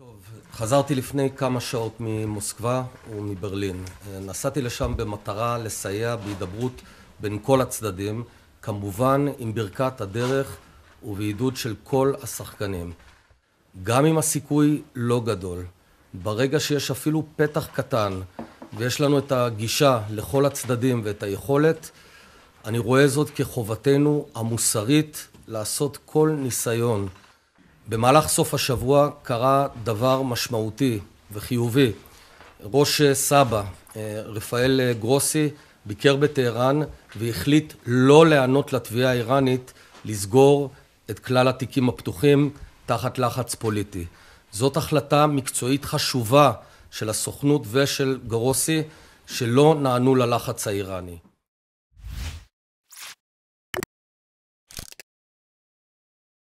טוב, חזרתי לפני כמה שעות ממוסקבה ומברלין. נסעתי לשם במטרה לסייע בהידברות בין כל הצדדים, כמובן עם ברכת הדרך ובעידוד של כל השחקנים. גם אם הסיכוי לא גדול, ברגע שיש אפילו פתח קטן ויש לנו את הגישה לכל הצדדים ואת היכולת, אני רואה זאת כחובתנו המוסרית לעשות כל ניסיון במהלך סוף השבוע קרה דבר משמעותי וחיובי. ראש סבא, אה, רפאל אה, גרוסי, ביקר בטהרן והחליט לא להיענות לתביעה האיראנית לסגור את כלל התיקים הפתוחים תחת לחץ פוליטי. זאת החלטה מקצועית חשובה של הסוכנות ושל גרוסי, שלא נענו ללחץ האיראני.